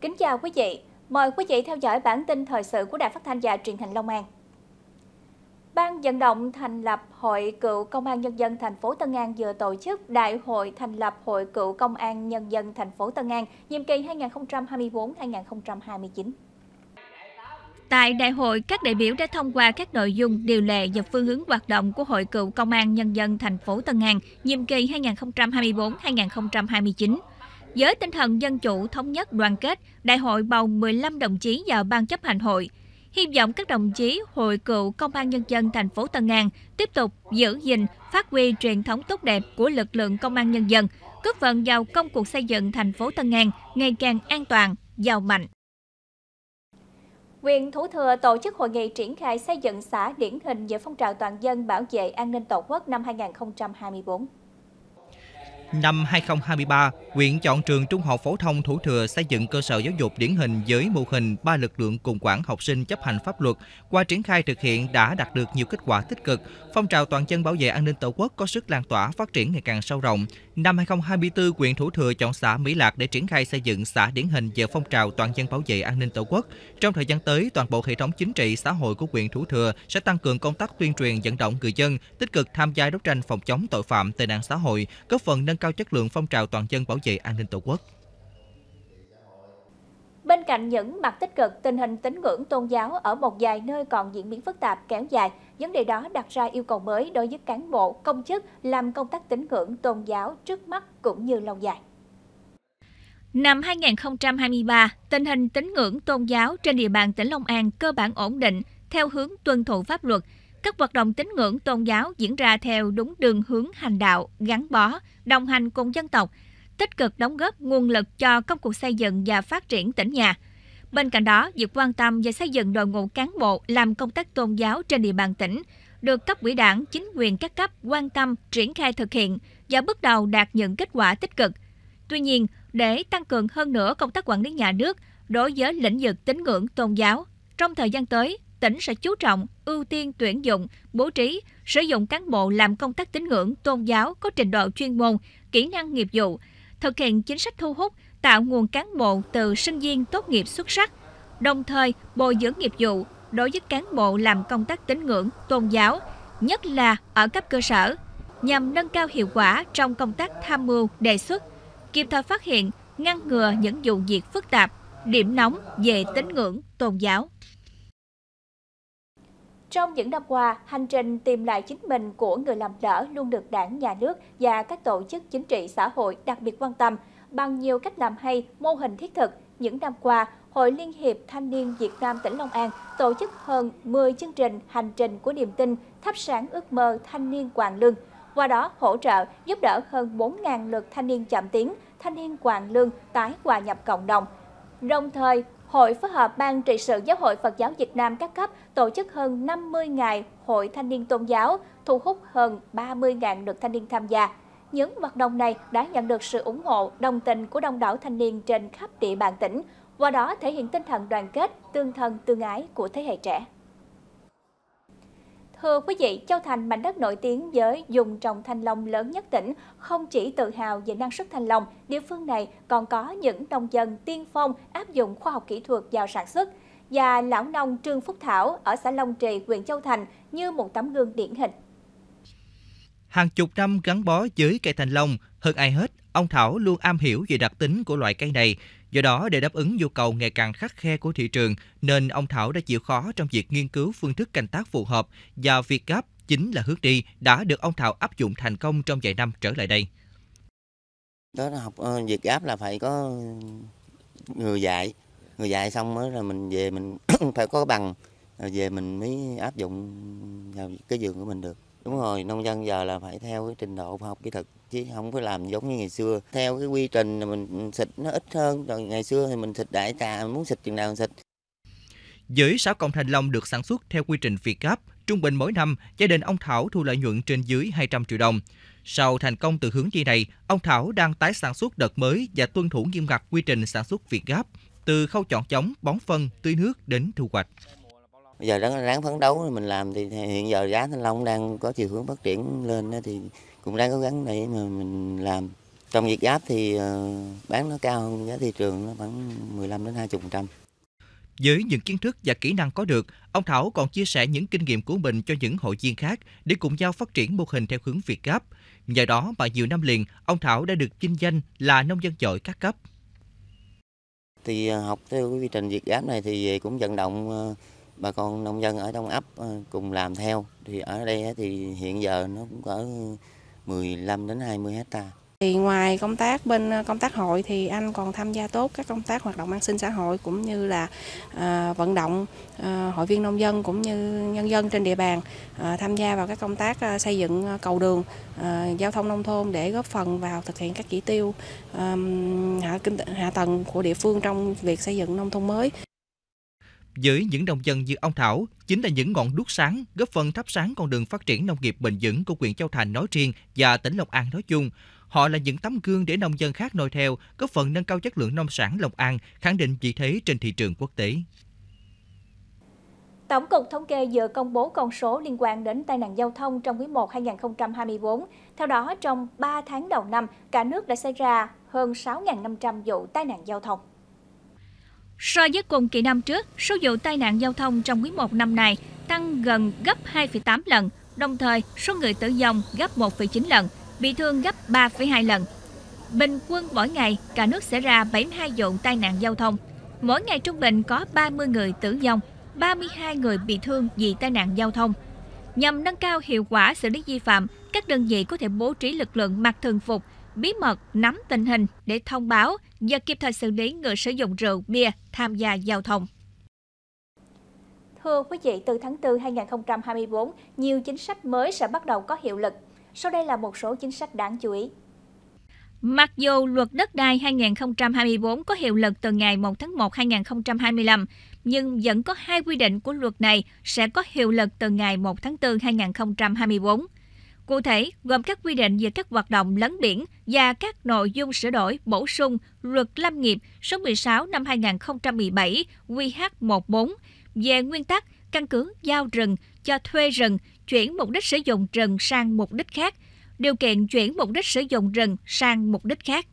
Kính chào quý vị, mời quý vị theo dõi bản tin thời sự của Đài Phát thanh và Truyền hình Long An. Ban vận động thành lập Hội Cựu Công an Nhân dân thành phố Tân An vừa tổ chức Đại hội thành lập Hội Cựu Công an Nhân dân thành phố Tân An nhiệm kỳ 2024-2029. Tại đại hội, các đại biểu đã thông qua các nội dung, điều lệ và phương hướng hoạt động của Hội Cựu Công an Nhân dân thành phố Tân An nhiệm kỳ 2024-2029 với tinh thần dân chủ thống nhất đoàn kết, đại hội bầu 15 đồng chí vào ban chấp hành hội. Hy vọng các đồng chí Hội cựu Công an Nhân dân thành phố Tân An tiếp tục giữ gìn, phát huy truyền thống tốt đẹp của lực lượng Công an Nhân dân, góp phần vào công cuộc xây dựng thành phố Tân An ngày càng an toàn, giàu mạnh. Quyền Thủ Thừa tổ chức hội nghị triển khai xây dựng xã điển hình về phong trào toàn dân bảo vệ an ninh Tổ quốc năm 2024. Năm 2023, huyện chọn trường Trung học phổ thông Thủ Thừa xây dựng cơ sở giáo dục điển hình với mô hình ba lực lượng cùng quản học sinh chấp hành pháp luật. Qua triển khai thực hiện đã đạt được nhiều kết quả tích cực. Phong trào toàn dân bảo vệ an ninh Tổ quốc có sức lan tỏa phát triển ngày càng sâu rộng. Năm 2024, huyện Thủ Thừa chọn xã Mỹ Lạc để triển khai xây dựng xã điển hình về phong trào toàn dân bảo vệ an ninh Tổ quốc. Trong thời gian tới, toàn bộ hệ thống chính trị xã hội của huyện Thủ Thừa sẽ tăng cường công tác tuyên truyền vận động người dân tích cực tham gia đấu tranh phòng chống tội phạm tệ nạn xã hội, góp phần nâng cao chất lượng phong trào toàn dân bảo vệ an ninh Tổ quốc. Bên cạnh những mặt tích cực, tình hình tín ngưỡng tôn giáo ở một vài nơi còn diễn biến phức tạp kéo dài. Vấn đề đó đặt ra yêu cầu mới đối với cán bộ, công chức làm công tác tín ngưỡng tôn giáo trước mắt cũng như lâu dài. Năm 2023, tình hình tín ngưỡng tôn giáo trên địa bàn tỉnh Long An cơ bản ổn định theo hướng tuân thủ pháp luật – các hoạt động tín ngưỡng tôn giáo diễn ra theo đúng đường hướng hành đạo, gắn bó, đồng hành cùng dân tộc, tích cực đóng góp nguồn lực cho công cuộc xây dựng và phát triển tỉnh nhà. Bên cạnh đó, việc quan tâm và xây dựng đội ngũ cán bộ làm công tác tôn giáo trên địa bàn tỉnh được cấp ủy đảng, chính quyền các cấp quan tâm triển khai thực hiện và bước đầu đạt những kết quả tích cực. Tuy nhiên, để tăng cường hơn nữa công tác quản lý nhà nước đối với lĩnh vực tín ngưỡng tôn giáo, trong thời gian tới, tỉnh sẽ chú trọng ưu tiên tuyển dụng, bố trí, sử dụng cán bộ làm công tác tín ngưỡng, tôn giáo có trình độ chuyên môn, kỹ năng nghiệp vụ, thực hiện chính sách thu hút, tạo nguồn cán bộ từ sinh viên tốt nghiệp xuất sắc, đồng thời bồi dưỡng nghiệp vụ đối với cán bộ làm công tác tín ngưỡng, tôn giáo, nhất là ở cấp cơ sở, nhằm nâng cao hiệu quả trong công tác tham mưu, đề xuất, kịp thời phát hiện, ngăn ngừa những vụ việc phức tạp, điểm nóng về tín ngưỡng, tôn giáo. Trong những năm qua, hành trình tìm lại chính mình của người làm lỡ luôn được đảng, nhà nước và các tổ chức chính trị xã hội đặc biệt quan tâm bằng nhiều cách làm hay, mô hình thiết thực. Những năm qua, Hội Liên hiệp Thanh niên Việt Nam tỉnh Long An tổ chức hơn 10 chương trình hành trình của niềm tin thắp sáng ước mơ thanh niên Hoàng Lương. Qua đó hỗ trợ giúp đỡ hơn 4.000 lượt thanh niên chạm tiến thanh niên Hoàng Lương tái hòa nhập cộng đồng. Đồng thời Hội phối hợp Ban trị sự Giáo hội Phật giáo Việt Nam các cấp tổ chức hơn 50 ngày Hội Thanh niên Tôn giáo, thu hút hơn 30.000 lượt thanh niên tham gia. Những hoạt động này đã nhận được sự ủng hộ, đồng tình của đông đảo thanh niên trên khắp địa bàn tỉnh, qua đó thể hiện tinh thần đoàn kết, tương thân tương ái của thế hệ trẻ. Thưa quý vị, Châu Thành mảnh đất nổi tiếng với dùng trồng thanh long lớn nhất tỉnh, không chỉ tự hào về năng suất thanh long, địa phương này còn có những nông dân tiên phong áp dụng khoa học kỹ thuật vào sản xuất và lão nông Trương Phúc Thảo ở xã Long Trì, huyện Châu Thành như một tấm gương điển hình. Hàng chục năm gắn bó với cây thanh long, hơn ai hết, ông Thảo luôn am hiểu về đặc tính của loại cây này, Do đó, để đáp ứng nhu cầu ngày càng khắc khe của thị trường, nên ông Thảo đã chịu khó trong việc nghiên cứu phương thức canh tác phù hợp và việc gáp chính là hướng đi đã được ông Thảo áp dụng thành công trong vài năm trở lại đây. Đó là học ờ, việc gáp là phải có người dạy, người dạy xong mới là mình về mình phải có bằng về mình mới áp dụng vào cái vườn của mình được. Đúng rồi, nông dân giờ là phải theo cái trình độ khoa học kỹ thuật chứ không có làm giống như ngày xưa. Theo cái quy trình mình xịt nó ít hơn, rồi ngày xưa thì mình xịt đại trà, mình muốn xịt chừng nào mình xịt. Dưới sáu công thanh long được sản xuất theo quy trình Việt Gáp, trung bình mỗi năm gia đình ông Thảo thu lợi nhuận trên dưới 200 triệu đồng. Sau thành công từ hướng đi này, ông Thảo đang tái sản xuất đợt mới và tuân thủ nghiêm ngặt quy trình sản xuất Việt Gáp từ khâu chọn giống, bón phân, tưới nước đến thu hoạch bây giờ đang ráng phấn đấu mình làm thì hiện giờ giá thanh long đang có chiều hướng phát triển lên thì cũng đang cố gắng để mà mình làm trong việc giáp thì ờ, bán nó cao hơn giá thị trường nó khoảng 15 đến 20 phần trăm với những kiến thức và kỹ năng có được, ông Thảo còn chia sẻ những kinh nghiệm của mình cho những hội viên khác để cùng nhau phát triển mô hình theo hướng Việt Gáp. Nhờ đó mà nhiều năm liền, ông Thảo đã được vinh danh là nông dân giỏi các cấp. Thì ờ, học theo quy trình Việt Gáp này thì cũng vận động ờ, bà con nông dân ở trong ấp ờ, cùng làm theo thì ở đây thì hiện giờ nó cũng cỡ 15 đến 20 hecta thì ngoài công tác bên ờ, công tác hội thì anh còn tham gia tốt các công tác hoạt động an sinh xã hội cũng như là à, vận động à, hội viên nông dân cũng như nhân dân trên địa bàn à, tham gia vào các công tác à, xây dựng cầu đường à, giao thông nông thôn để góp phần vào thực hiện các chỉ tiêu à, hạ kinh hạ tầng của địa phương trong việc xây dựng nông thôn mới với những nông dân như ông Thảo chính là những ngọn đuốc sáng góp phần thắp sáng con đường phát triển nông nghiệp bền vững của huyện Châu Thành nói riêng và tỉnh Long An nói chung. Họ là những tấm gương để nông dân khác noi theo, góp phần nâng cao chất lượng nông sản Long An, khẳng định vị thế trên thị trường quốc tế. Tổng cục Thống kê vừa công bố con số liên quan đến tai nạn giao thông trong quý 1 2024. Theo đó, trong 3 tháng đầu năm, cả nước đã xảy ra hơn 6.500 vụ tai nạn giao thông. So với cùng kỳ năm trước, số vụ tai nạn giao thông trong quý 1 năm này tăng gần gấp 2,8 lần, đồng thời số người tử vong gấp 1,9 lần, bị thương gấp 3,2 lần. Bình quân mỗi ngày, cả nước xảy ra 72 vụ tai nạn giao thông. Mỗi ngày trung bình có 30 người tử vong, 32 người bị thương vì tai nạn giao thông. Nhằm nâng cao hiệu quả xử lý vi phạm, các đơn vị có thể bố trí lực lượng mặc thường phục, bí mật nắm tình hình để thông báo và kịp thời xử lý người sử dụng rượu bia tham gia giao thông. Thưa quý vị, từ tháng 4 2024, nhiều chính sách mới sẽ bắt đầu có hiệu lực. Sau đây là một số chính sách đáng chú ý. Mặc dù luật đất đai 2024 có hiệu lực từ ngày 1 tháng 1 2025, nhưng vẫn có hai quy định của luật này sẽ có hiệu lực từ ngày 1 tháng 4 2024. Cụ thể, gồm các quy định về các hoạt động lấn biển và các nội dung sửa đổi bổ sung luật lâm nghiệp số 16 năm 2017 QH14 về nguyên tắc căn cứ giao rừng cho thuê rừng chuyển mục đích sử dụng rừng sang mục đích khác, điều kiện chuyển mục đích sử dụng rừng sang mục đích khác.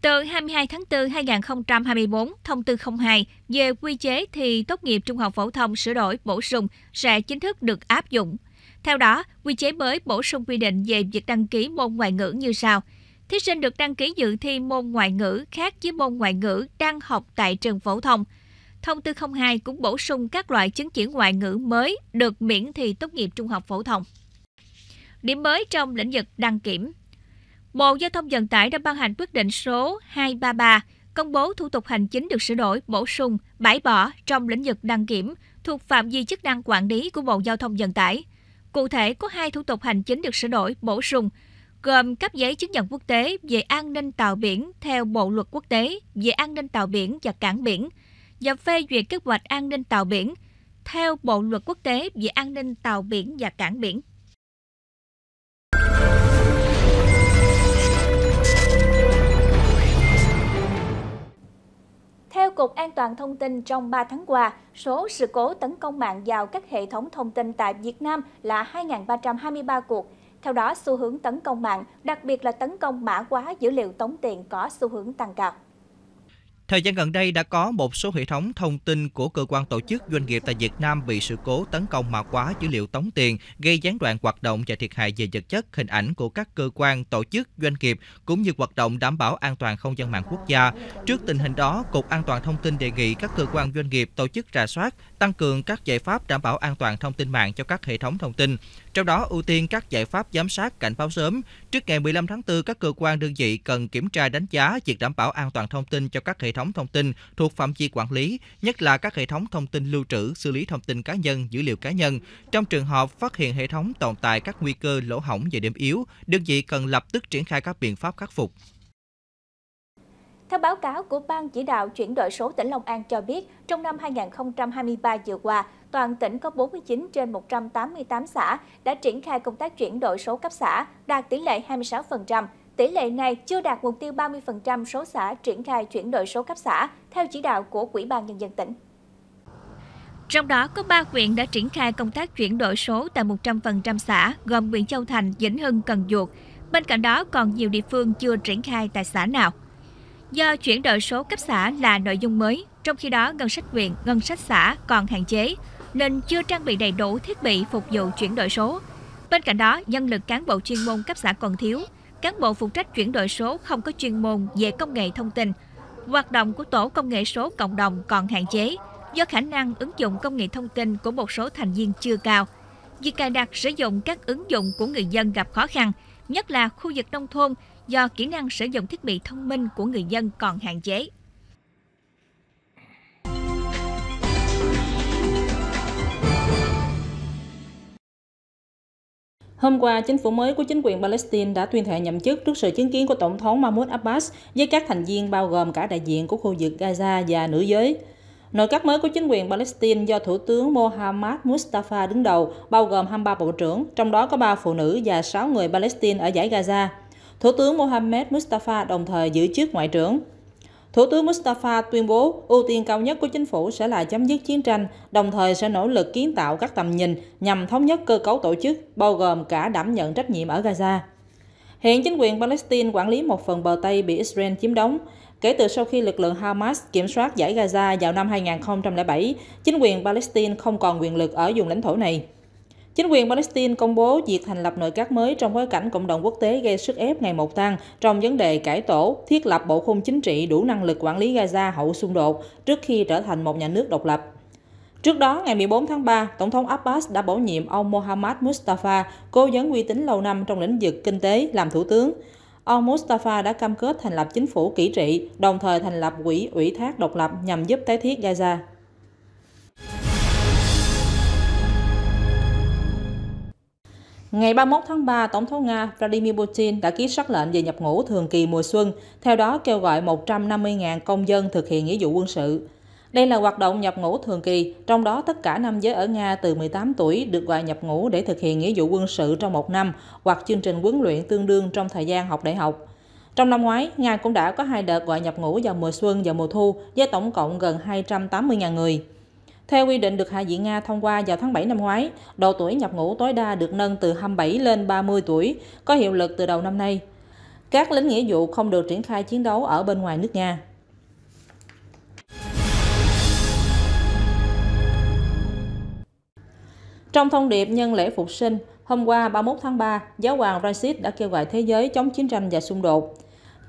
Từ 22 tháng 4 2024, thông tư 02 về quy chế thi tốt nghiệp trung học phổ thông sửa đổi bổ sung sẽ chính thức được áp dụng theo đó, quy chế mới bổ sung quy định về việc đăng ký môn ngoại ngữ như sau. Thí sinh được đăng ký dự thi môn ngoại ngữ khác với môn ngoại ngữ đang học tại trường phổ thông. Thông tư 02 cũng bổ sung các loại chứng chỉ ngoại ngữ mới được miễn thi tốt nghiệp trung học phổ thông. Điểm mới trong lĩnh vực đăng kiểm Bộ Giao thông Vận tải đã ban hành quyết định số 233 công bố thủ tục hành chính được sửa đổi, bổ sung, bãi bỏ trong lĩnh vực đăng kiểm thuộc phạm vi chức năng quản lý của Bộ Giao thông Vận tải. Cụ thể, có hai thủ tục hành chính được sửa đổi, bổ sung, gồm cấp giấy chứng nhận quốc tế về an ninh tàu biển theo Bộ luật quốc tế về an ninh tàu biển và cảng biển và phê duyệt kế hoạch an ninh tàu biển theo Bộ luật quốc tế về an ninh tàu biển và cảng biển. Theo Cục An toàn Thông tin, trong 3 tháng qua, số sự cố tấn công mạng vào các hệ thống thông tin tại Việt Nam là 2.323 cuộc. Theo đó, xu hướng tấn công mạng, đặc biệt là tấn công mã hóa dữ liệu tống tiền có xu hướng tăng cao. Thời gian gần đây đã có một số hệ thống thông tin của cơ quan tổ chức doanh nghiệp tại Việt Nam bị sự cố tấn công mã hóa dữ liệu tống tiền, gây gián đoạn hoạt động và thiệt hại về vật chất, hình ảnh của các cơ quan tổ chức doanh nghiệp cũng như hoạt động đảm bảo an toàn không gian mạng quốc gia. Trước tình hình đó, Cục An toàn thông tin đề nghị các cơ quan doanh nghiệp tổ chức rà soát, tăng cường các giải pháp đảm bảo an toàn thông tin mạng cho các hệ thống thông tin. Trong đó ưu tiên các giải pháp giám sát cảnh báo sớm. Trước ngày 15 tháng 4, các cơ quan đơn vị cần kiểm tra đánh giá việc đảm bảo an toàn thông tin cho các hệ thống thống thông tin thuộc phạm vi quản lý, nhất là các hệ thống thông tin lưu trữ, xử lý thông tin cá nhân, dữ liệu cá nhân. Trong trường hợp phát hiện hệ thống tồn tại các nguy cơ lỗ hỏng về điểm yếu, đơn vị cần lập tức triển khai các biện pháp khắc phục. Theo báo cáo của Ban chỉ đạo chuyển đổi số tỉnh Long An cho biết, trong năm 2023 vừa qua, toàn tỉnh có 49 trên 188 xã đã triển khai công tác chuyển đổi số cấp xã, đạt tỷ lệ 26%, Tỷ lệ này chưa đạt mục tiêu 30% số xã triển khai chuyển đổi số cấp xã theo chỉ đạo của quỹ ban Nhân dân tỉnh. Trong đó có 3 huyện đã triển khai công tác chuyển đổi số tại 100% xã, gồm huyện Châu Thành, Vĩnh Hưng, Cần Duộc. Bên cạnh đó còn nhiều địa phương chưa triển khai tại xã nào. Do chuyển đổi số cấp xã là nội dung mới, trong khi đó ngân sách huyện, ngân sách xã còn hạn chế, nên chưa trang bị đầy đủ thiết bị phục vụ chuyển đổi số. Bên cạnh đó, nhân lực cán bộ chuyên môn cấp xã còn thiếu, cán bộ phụ trách chuyển đổi số không có chuyên môn về công nghệ thông tin. Hoạt động của tổ công nghệ số cộng đồng còn hạn chế do khả năng ứng dụng công nghệ thông tin của một số thành viên chưa cao. Việc cài đặt sử dụng các ứng dụng của người dân gặp khó khăn, nhất là khu vực nông thôn do kỹ năng sử dụng thiết bị thông minh của người dân còn hạn chế. Hôm qua, chính phủ mới của chính quyền Palestine đã tuyên thệ nhậm chức trước sự chứng kiến của Tổng thống Mahmoud Abbas với các thành viên bao gồm cả đại diện của khu vực Gaza và nữ giới. Nội các mới của chính quyền Palestine do Thủ tướng Mohammad Mustafa đứng đầu, bao gồm 23 bộ trưởng, trong đó có 3 phụ nữ và 6 người Palestine ở giải Gaza. Thủ tướng Mohammed Mustafa đồng thời giữ chức ngoại trưởng. Thủ tướng Mustafa tuyên bố ưu tiên cao nhất của chính phủ sẽ là chấm dứt chiến tranh, đồng thời sẽ nỗ lực kiến tạo các tầm nhìn nhằm thống nhất cơ cấu tổ chức, bao gồm cả đảm nhận trách nhiệm ở Gaza. Hiện chính quyền Palestine quản lý một phần bờ Tây bị Israel chiếm đóng. Kể từ sau khi lực lượng Hamas kiểm soát giải Gaza vào năm 2007, chính quyền Palestine không còn quyền lực ở vùng lãnh thổ này. Chính quyền Palestine công bố việc thành lập nội các mới trong bối cảnh cộng đồng quốc tế gây sức ép ngày một tăng trong vấn đề cải tổ, thiết lập bộ khung chính trị đủ năng lực quản lý Gaza hậu xung đột trước khi trở thành một nhà nước độc lập. Trước đó, ngày 14 tháng 3, Tổng thống Abbas đã bổ nhiệm ông Mohammad Mustafa, cố vấn uy tín lâu năm trong lĩnh vực kinh tế, làm thủ tướng. Ông Mustafa đã cam kết thành lập chính phủ kỹ trị, đồng thời thành lập quỹ ủy thác độc lập nhằm giúp tái thiết Gaza. Ngày 31 tháng 3, Tổng thống Nga Vladimir Putin đã ký sắc lệnh về nhập ngũ thường kỳ mùa xuân, theo đó kêu gọi 150.000 công dân thực hiện nghĩa vụ quân sự. Đây là hoạt động nhập ngũ thường kỳ, trong đó tất cả nam giới ở Nga từ 18 tuổi được gọi nhập ngũ để thực hiện nghĩa vụ quân sự trong một năm hoặc chương trình huấn luyện tương đương trong thời gian học đại học. Trong năm ngoái, Nga cũng đã có hai đợt gọi nhập ngũ vào mùa xuân và mùa thu với tổng cộng gần 280.000 người. Theo quy định được Hạ viện Nga thông qua vào tháng 7 năm ngoái, độ tuổi nhập ngũ tối đa được nâng từ 27 lên 30 tuổi, có hiệu lực từ đầu năm nay. Các lính nghĩa vụ không được triển khai chiến đấu ở bên ngoài nước Nga. Trong thông điệp nhân lễ phục sinh, hôm qua 31 tháng 3, Giáo hoàng Francis đã kêu gọi thế giới chống chiến tranh và xung đột.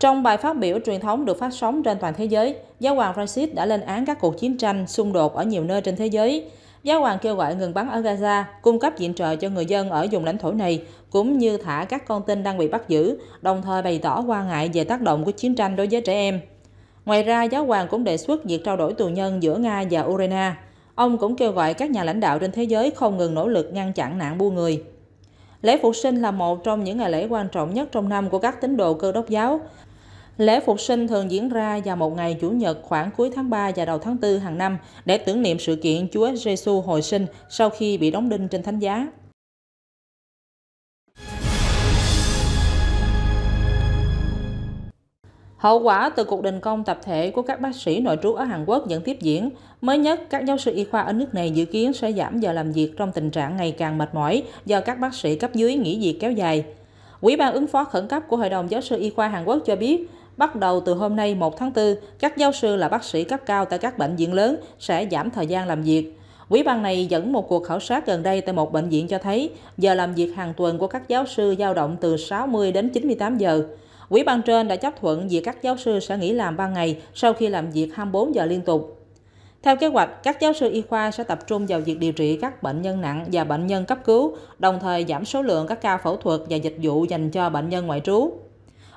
Trong bài phát biểu truyền thống được phát sóng trên toàn thế giới, giáo hoàng Francis đã lên án các cuộc chiến tranh, xung đột ở nhiều nơi trên thế giới. Giáo hoàng kêu gọi ngừng bắn ở Gaza, cung cấp viện trợ cho người dân ở vùng lãnh thổ này, cũng như thả các con tin đang bị bắt giữ, đồng thời bày tỏ quan ngại về tác động của chiến tranh đối với trẻ em. Ngoài ra, giáo hoàng cũng đề xuất việc trao đổi tù nhân giữa Nga và Ukraine. Ông cũng kêu gọi các nhà lãnh đạo trên thế giới không ngừng nỗ lực ngăn chặn nạn buôn người. Lễ Phục sinh là một trong những ngày lễ quan trọng nhất trong năm của các tín đồ cơ đốc giáo. Lễ phục sinh thường diễn ra vào một ngày Chủ nhật khoảng cuối tháng 3 và đầu tháng 4 hàng năm để tưởng niệm sự kiện Chúa Giêsu hồi sinh sau khi bị đóng đinh trên thánh giá. Hậu quả từ cuộc đình công tập thể của các bác sĩ nội trú ở Hàn Quốc vẫn tiếp diễn. Mới nhất, các giáo sư y khoa ở nước này dự kiến sẽ giảm giờ làm việc trong tình trạng ngày càng mệt mỏi do các bác sĩ cấp dưới nghỉ việc kéo dài. Quỹ ban ứng phó khẩn cấp của Hội đồng Giáo sư Y khoa Hàn Quốc cho biết, Bắt đầu từ hôm nay 1 tháng 4, các giáo sư là bác sĩ cấp cao tại các bệnh viện lớn sẽ giảm thời gian làm việc. Quỹ ban này dẫn một cuộc khảo sát gần đây tại một bệnh viện cho thấy giờ làm việc hàng tuần của các giáo sư dao động từ 60 đến 98 giờ. Quỹ ban trên đã chấp thuận việc các giáo sư sẽ nghỉ làm ban ngày sau khi làm việc 24 giờ liên tục. Theo kế hoạch, các giáo sư y khoa sẽ tập trung vào việc điều trị các bệnh nhân nặng và bệnh nhân cấp cứu, đồng thời giảm số lượng các ca phẫu thuật và dịch vụ dành cho bệnh nhân ngoại trú.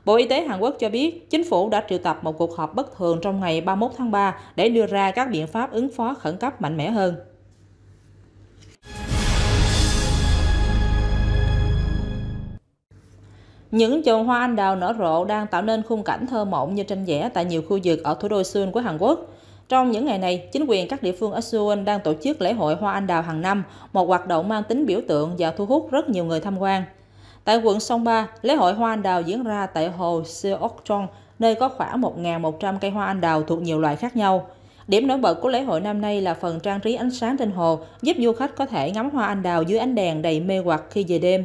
Bộ Y tế Hàn Quốc cho biết chính phủ đã triệu tập một cuộc họp bất thường trong ngày 31 tháng 3 để đưa ra các biện pháp ứng phó khẩn cấp mạnh mẽ hơn. Những chậu hoa anh đào nở rộ đang tạo nên khung cảnh thơ mộng như tranh vẽ tại nhiều khu vực ở thủ đô Seoul của Hàn Quốc. Trong những ngày này, chính quyền các địa phương ở Seoul đang tổ chức lễ hội hoa anh đào hàng năm, một hoạt động mang tính biểu tượng và thu hút rất nhiều người tham quan. Tại quận Sông Ba, lễ hội hoa anh đào diễn ra tại hồ Seokchon, nơi có khoảng 1.100 cây hoa anh đào thuộc nhiều loại khác nhau. Điểm nổi bật của lễ hội năm nay là phần trang trí ánh sáng trên hồ, giúp du khách có thể ngắm hoa anh đào dưới ánh đèn đầy mê hoặc khi về đêm.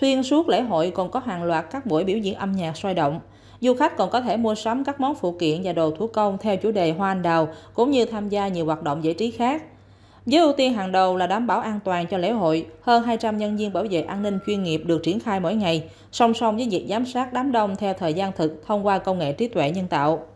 Xuyên suốt lễ hội còn có hàng loạt các buổi biểu diễn âm nhạc sôi động. Du khách còn có thể mua sắm các món phụ kiện và đồ thủ công theo chủ đề hoa anh đào, cũng như tham gia nhiều hoạt động giải trí khác. Với ưu tiên hàng đầu là đảm bảo an toàn cho lễ hội, hơn 200 nhân viên bảo vệ an ninh chuyên nghiệp được triển khai mỗi ngày, song song với việc giám sát đám đông theo thời gian thực thông qua công nghệ trí tuệ nhân tạo.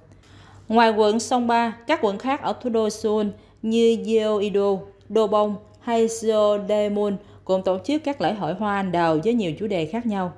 Ngoài quận Sông Ba, các quận khác ở thủ đô Seoul như Yeouido, Dobong hay Seodaemun cũng tổ chức các lễ hội hoa anh đào với nhiều chủ đề khác nhau.